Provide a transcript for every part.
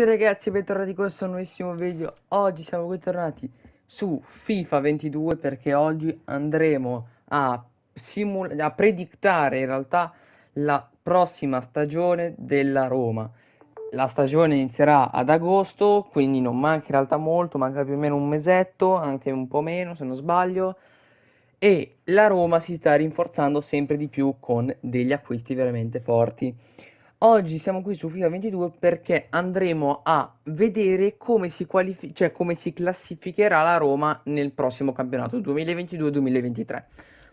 Ciao ragazzi, bentornati in questo nuovissimo video. Oggi siamo qui tornati su FIFA 22 perché oggi andremo a, a predictare in realtà la prossima stagione della Roma. La stagione inizierà ad agosto, quindi non manca in realtà molto, manca più o meno un mesetto, anche un po' meno se non sbaglio. E la Roma si sta rinforzando sempre di più con degli acquisti veramente forti. Oggi siamo qui su FIFA 22 perché andremo a vedere come si, qualifi- cioè come si classificherà la Roma nel prossimo campionato 2022-2023.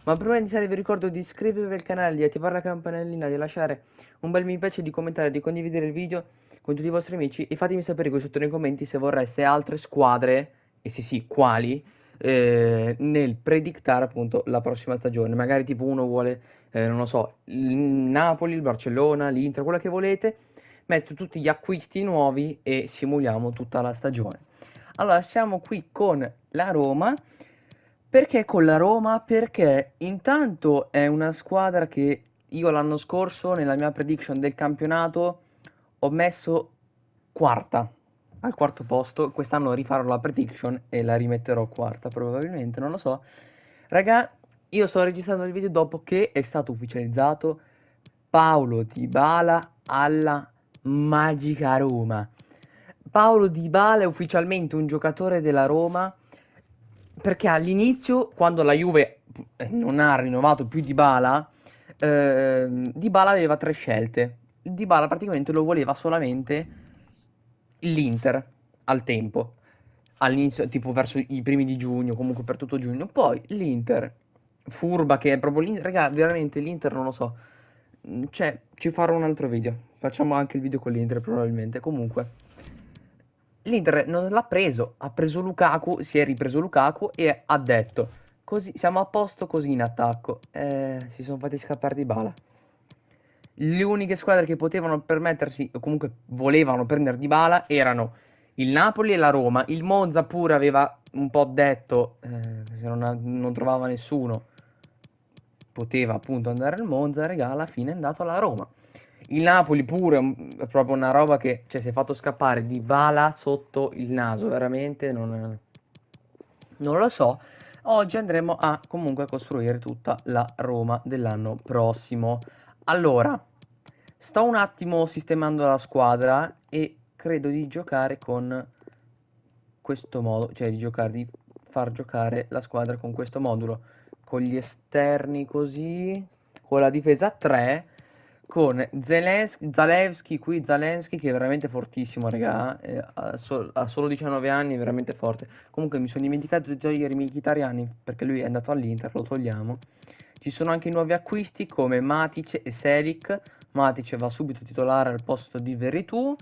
Ma prima di iniziare vi ricordo di iscrivervi al canale, di attivare la campanellina, di lasciare un bel mi piace, di commentare, di condividere il video con tutti i vostri amici e fatemi sapere qui sotto nei commenti se vorreste altre squadre e se sì quali eh, nel predictare appunto la prossima stagione. Magari tipo uno vuole, eh, non lo so, il Napoli, il Barcellona, l'Inter, quello che volete, metto tutti gli acquisti nuovi e simuliamo tutta la stagione. Allora, siamo qui con la Roma. Perché con la Roma? Perché intanto è una squadra che io l'anno scorso nella mia prediction del campionato ho messo quarta al quarto posto, quest'anno rifarò la prediction e la rimetterò quarta probabilmente, non lo so. Raga, io sto registrando il video dopo che è stato ufficializzato Paolo Dybala alla magica Roma. Paolo Dybala è ufficialmente un giocatore della Roma perché all'inizio, quando la Juve eh, non ha rinnovato più Dybala, eh, Dybala aveva tre scelte. Dybala praticamente lo voleva solamente l'Inter al tempo, all'inizio, tipo verso i primi di giugno, comunque per tutto giugno. Poi l'Inter, furba che è proprio l'Inter, raga, veramente l'Inter non lo so. Mm, cioè, ci farò un altro video. Facciamo anche il video con l'Inter probabilmente. Comunque, l'Inter non l'ha preso, ha preso Lukaku, si è ripreso Lukaku e ha detto, così, siamo a posto così in attacco. Eh, si sono fatti scappare di bala le uniche squadre che potevano permettersi o comunque volevano prendere di bala erano il Napoli e la Roma. Il Monza pure aveva un po' detto, eh, se non, non, trovava nessuno, poteva appunto andare al Monza, regà, alla fine è andato alla Roma. Il Napoli pure mm, è proprio una roba che cioè, si è fatto scappare di bala sotto il naso, veramente non, non lo so. Oggi andremo a comunque costruire tutta la Roma dell'anno prossimo. Allora, sto un attimo sistemando la squadra e credo di giocare con questo modo, cioè di giocare, di far giocare la squadra con questo modulo, con gli esterni così, con la difesa 3, con Zalewski qui, Zalewski che è veramente fortissimo, raga, eh, ha, ha, solo 19 anni, è veramente forte. Comunque mi sono dimenticato di togliere i Mkhitaryan perché lui è andato all'Inter, lo togliamo. Ci sono anche nuovi acquisti come Matic e Selic. Matic va subito titolare al posto di Veretù.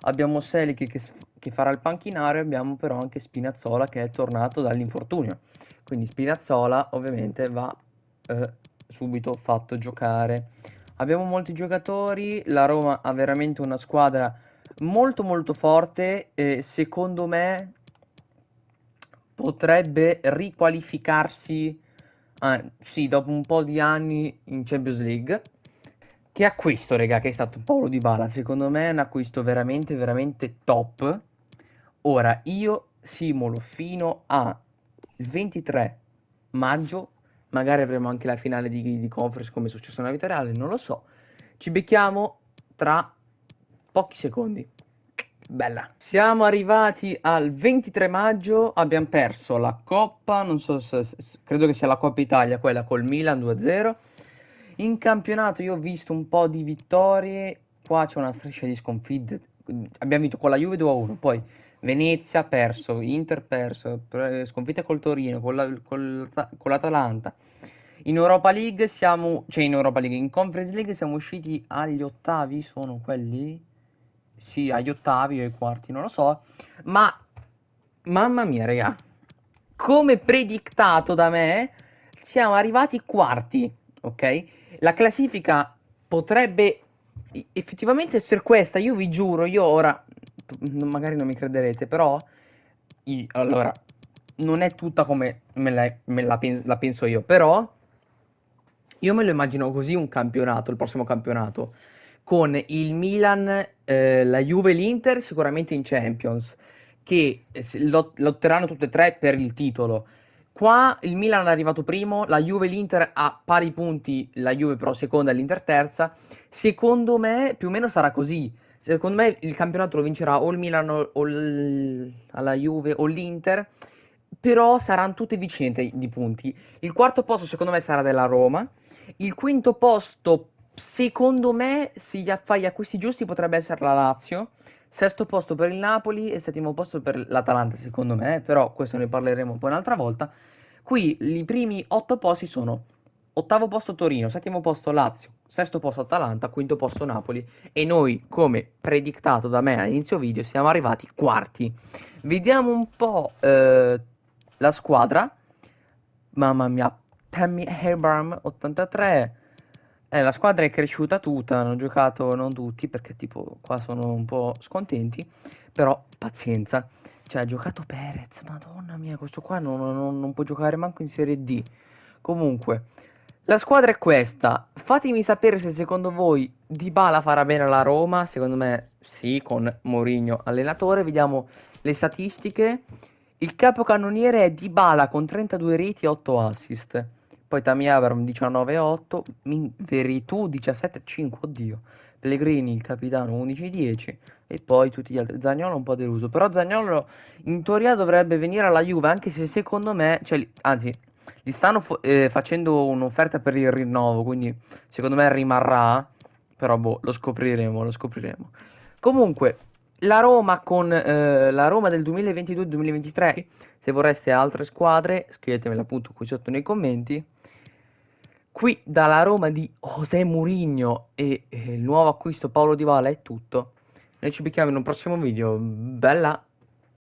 Abbiamo Selic che, che farà il panchinario, abbiamo però anche Spinazzola che è tornato dall'infortunio. Quindi Spinazzola ovviamente va eh, subito fatto giocare. Abbiamo molti giocatori, la Roma ha veramente una squadra molto molto forte e secondo me potrebbe riqualificarsi ah, sì, dopo un po' di anni in Champions League. Che acquisto, raga, che è stato un Paolo Di Bala. Secondo me è un acquisto veramente, veramente top. Ora, io simulo fino a 23 maggio. Magari avremo anche la finale di, di conference come è successo nella vita reale, non lo so. Ci becchiamo tra pochi secondi. Bella. Siamo arrivati al 23 maggio, abbiamo perso la Coppa, non so se, credo che sia la Coppa Italia, quella col Milan 2-0. In campionato io ho visto un po' di vittorie, qua c'è una striscia di sconfitte, abbiamo vinto con la Juve 2-1, poi Venezia perso, Inter perso, sconfitta col Torino, con, la, con, con l'Atalanta. In Europa League siamo, cioè in Europa League, in Conference League siamo usciti agli ottavi, sono quelli? sì, agli ottavi o ai quarti, non lo so. Ma mamma mia, raga, come predictato da me, siamo arrivati quarti, ok? La classifica potrebbe effettivamente essere questa, io vi giuro, io ora magari non mi crederete, però io, allora non è tutta come me la, me la, penso, la penso io, però io me lo immagino così un campionato, il prossimo campionato con il Milan, eh, la Juve e l'Inter sicuramente in Champions, che eh, lot- lotteranno tutte e tre per il titolo. Qua il Milan è arrivato primo, la Juve e l'Inter a pari punti, la Juve però seconda e l'Inter terza. Secondo me più o meno sarà così. Secondo me il campionato lo vincerà o il Milan o l- la Juve o l'Inter, però saranno tutte vicine di punti. Il quarto posto secondo me sarà della Roma, il quinto posto Secondo me, se fa gli acquisti giusti, potrebbe essere la Lazio. Sesto posto per il Napoli e settimo posto per l'Atalanta, secondo me, però questo ne parleremo poi un'altra volta. Qui i primi otto posti sono ottavo posto Torino, settimo posto Lazio, sesto posto Atalanta, quinto posto Napoli e noi, come predictato da me all'inizio video, siamo arrivati quarti. Vediamo un po' eh, la squadra. Mamma mia, Tammy Abram 83 eh, la squadra è cresciuta tutta, hanno giocato non tutti perché tipo qua sono un po' scontenti, però pazienza. Cioè ha giocato Perez, madonna mia, questo qua non, non, non può giocare manco in Serie D. Comunque, la squadra è questa. Fatemi sapere se secondo voi Dybala farà bene alla Roma, secondo me sì, con Mourinho allenatore. Vediamo le statistiche. Il capocannoniere è Dybala con 32 reti e 8 assist. Poi Tammy Abram 19-8, Min- Veritù 17-5, oddio. Pellegrini, il capitano 11-10 e poi tutti gli altri. Zagnolo un po' deluso, però Zagnolo in teoria dovrebbe venire alla Juve, anche se secondo me, cioè, anzi, gli stanno fu- eh, facendo un'offerta per il rinnovo, quindi secondo me rimarrà, però boh, lo scopriremo, lo scopriremo. Comunque, la Roma con eh, la Roma del 2022-2023, se vorreste altre squadre, scrivetemela appunto qui sotto nei commenti. Qui dalla Roma di José Mourinho e, e eh, il nuovo acquisto Paolo Di Vala è tutto. Noi ci becchiamo in un prossimo video. Bella!